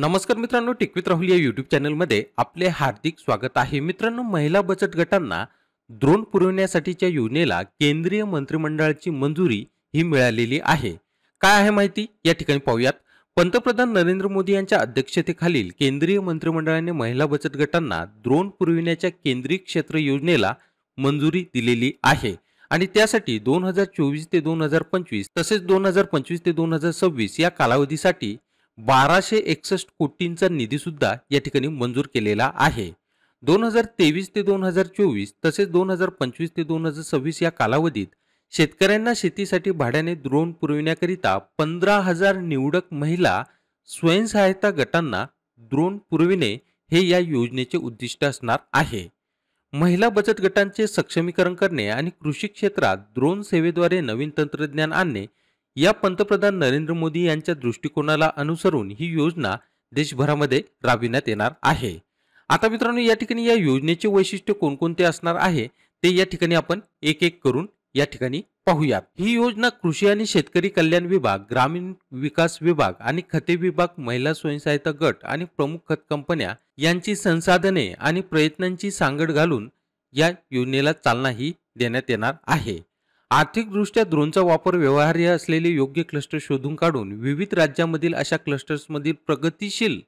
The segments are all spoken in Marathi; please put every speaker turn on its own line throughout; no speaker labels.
नमस्कार मित्रांनो टिकवित राहुल या युट्यूब चॅनलमध्ये आपले हार्दिक स्वागत आहे मित्रांनो महिला बचत गटांना द्रोण पुरवण्यासाठीच्या योजनेला केंद्रीय मंत्रिमंडळाची मंजुरी ही मिळालेली आहे काय आहे माहिती या ठिकाणी पाहूयात पंतप्रधान नरेंद्र मोदी यांच्या अध्यक्षतेखालील केंद्रीय मंत्रिमंडळाने महिला बचत गटांना द्रोण पुरविण्याच्या केंद्रीय क्षेत्र योजनेला मंजुरी दिलेली आहे आणि त्यासाठी दोन हजार चोवीस ते दोन हजार पंचवीस तसेच दोन हजार पंचवीस ते दोन हजार सव्वीस या कालावधीसाठी बाराशे एकसष्ट कोटींचा निधीसुद्धा या ठिकाणी मंजूर केलेला आहे दोन हजार तेवीस ते दोन हजार चोवीस तसेच दोन हजार पंचवीस ते दोन हजार सव्वीस या कालावधीत शेतकऱ्यांना शेतीसाठी भाड्याने द्रोण पुरविण्याकरिता पंधरा हजार निवडक महिला स्वयंसहायता गटांना द्रोण पुरविणे हे या योजनेचे उद्दिष्ट असणार आहे महिला बचत गटांचे सक्षमीकरण करणे आणि कृषी क्षेत्रात द्रोण सेवेद्वारे नवीन तंत्रज्ञान आणणे या पंतप्रधान नरेंद्र मोदी यांच्या दृष्टिकोनाला अनुसरून ही योजना देशभरामध्ये राबविण्यात येणार आहे आता मित्रांनो या ठिकाणी या योजनेचे वैशिष्ट्य कोणकोणते असणार आहे ते या ठिकाणी आपण एक एक करून या ठिकाणी पाहूयात ही योजना कृषी आणि शेतकरी कल्याण विभाग ग्रामीण विकास विभाग आणि खते विभाग महिला स्वयंसहायता गट आणि प्रमुख खत कंपन्या यांची संसाधने आणि प्रयत्नांची सांगड घालून या योजनेला चालनाही देण्यात येणार आहे आर्थिकदृष्ट्या ड्रोनचा वापर व्यवहार्य असलेले योग्य क्लस्टर शोधून काढून विविध राज्यांमधील अशा क्लस्टर्समधील प्रगतीशील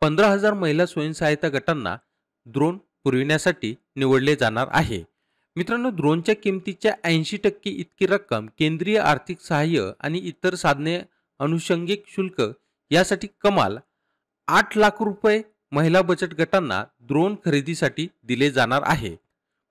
पंधरा हजार महिला स्वयंसहायता गटांना ड्रोन पुरविण्यासाठी निवडले जाणार आहे मित्रांनो ड्रोनच्या किमतीच्या ऐंशी टक्के इतकी रक्कम केंद्रीय आर्थिक सहाय्य आणि इतर साधने अनुषंगिक शुल्क यासाठी कमाल आठ लाख रुपये महिला बचत गटांना ड्रोन खरेदीसाठी दिले जाणार आहे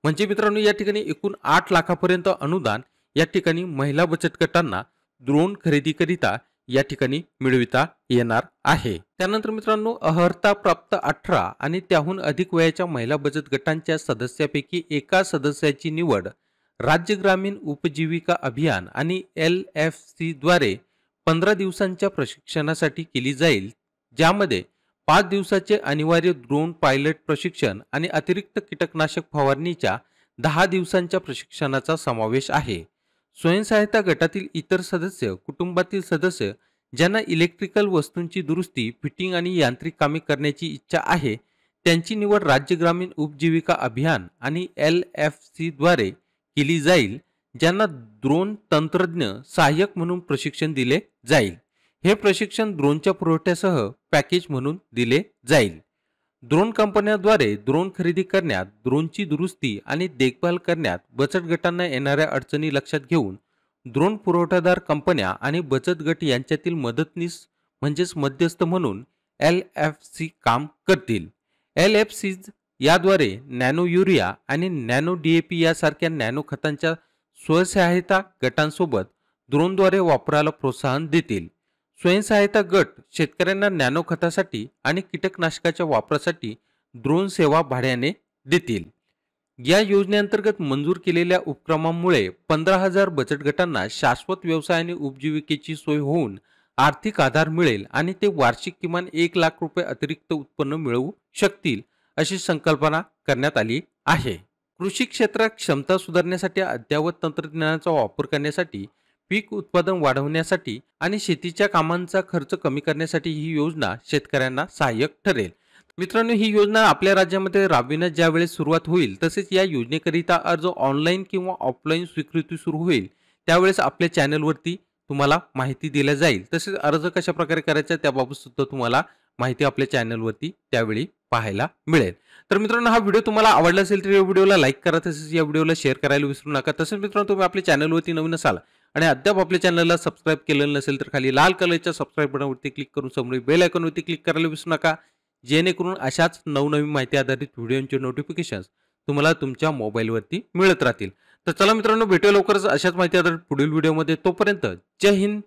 म्हणजे मित्रांनो या ठिकाणी एकूण आठ लाखापर्यंत अनुदान या ठिकाणी महिला बचत गटांना द्रोण खरेदीकरिता या ठिकाणी मिळविता येणार आहे त्यानंतर मित्रांनो अहर्ता प्राप्त अठरा आणि त्याहून अधिक वयाच्या महिला बचत गटांच्या सदस्यापैकी एका सदस्याची निवड राज्य ग्रामीण उपजीविका अभियान आणि एल एफ सीद्वारे पंधरा दिवसांच्या प्रशिक्षणासाठी केली जाईल ज्यामध्ये पाच दिवसाचे अनिवार्य ड्रोन पायलट प्रशिक्षण आणि अतिरिक्त कीटकनाशक फवारणीच्या दहा दिवसांच्या प्रशिक्षणाचा समावेश आहे स्वयंसहायता गटातील इतर सदस्य कुटुंबातील सदस्य ज्यांना इलेक्ट्रिकल वस्तूंची दुरुस्ती फिटिंग आणि यांत्रिक कामे करण्याची इच्छा आहे त्यांची निवड राज्य ग्रामीण उपजीविका अभियान आणि एल एफ सीद्वारे केली जाईल ज्यांना द्रोण तंत्रज्ञ सहाय्यक म्हणून प्रशिक्षण दिले जाईल हे प्रशिक्षण ड्रोनच्या पुरवठ्यासह पॅकेज म्हणून दिले जाईल ड्रोन कंपन्याद्वारे ड्रोन खरेदी करण्यात ड्रोनची दुरुस्ती आणि देखभाल करण्यात बचत गटांना येणाऱ्या अडचणी लक्षात घेऊन ड्रोन पुरवठादार कंपन्या आणि बचत गट यांच्यातील मदतनीस म्हणजेच मध्यस्थ म्हणून एल एफ सी काम करतील एल एफ सीज याद्वारे नॅनो युरिया आणि नॅनो डी ए पी यासारख्या नॅनो खतांच्या स्वसहायता गटांसोबत ड्रोनद्वारे वापराला प्रोत्साहन देतील स्वयंसहायता गट शेतकऱ्यांना नॅनो खतासाठी आणि कीटकनाशकाच्या वापरासाठी ड्रोन सेवा भाड्याने देतील या योजनेअंतर्गत मंजूर केलेल्या उपक्रमामुळे पंधरा हजार बचत गटांना शाश्वत व्यवसायाने उपजीविकेची सोय होऊन आर्थिक आधार मिळेल आणि ते वार्षिक किमान एक लाख रुपये अतिरिक्त उत्पन्न मिळवू शकतील अशी संकल्पना करण्यात आली आहे कृषी क्षेत्रात क्षमता सुधारण्यासाठी अद्ययावत तंत्रज्ञानाचा वापर करण्यासाठी पीक उत्पादन वाढवण्यासाठी आणि शेतीच्या कामांचा खर्च कमी करण्यासाठी ही योजना शेतकऱ्यांना सहाय्यक ठरेल मित्रांनो ही योजना आपल्या राज्यामध्ये राबविण्यास ज्यावेळेस सुरुवात होईल तसेच या योजनेकरिता अर्ज ऑनलाईन किंवा ऑफलाईन स्वीकृती सुरू होईल त्यावेळेस आपल्या चॅनलवरती तुम्हाला माहिती दिल्या जाईल तसेच अर्ज कशा प्रकारे करायचा त्याबाबत सुद्धा तुम्हाला माहिती आपल्या चॅनलवरती त्यावेळी पाहायला मिळेल तर मित्रांनो हा व्हिडिओ तुम्हाला आवडला असेल तर या व्हिडिओला लाईक करा तसेच या व्हिडिओला शेअर करायला विसरू नका तसेच मित्रांनो तुम्ही आपल्या चॅनलवरती नवीन असाल आणि अद्याप आपल्या चॅनलला सबस्क्राईब केलेलं नसेल तर खाली लाल कलरच्या सबस्क्राईब बटनवरती क्लिक करून समोर बेल आयकॉनवरती क्लिक करायला विसरू नका जेणेकरून अशाच नवनवीन माहिती आधारित व्हिडिओंचे नोटिफिकेशन्स तुम्हाला तुमच्या मोबाईलवरती मिळत राहतील तर चला मित्रांनो भेटूया लवकरच अशाच माहिती आधारित पुढील व्हिडिओमध्ये तोपर्यंत जय हिंद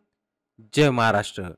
जय महाराष्ट्र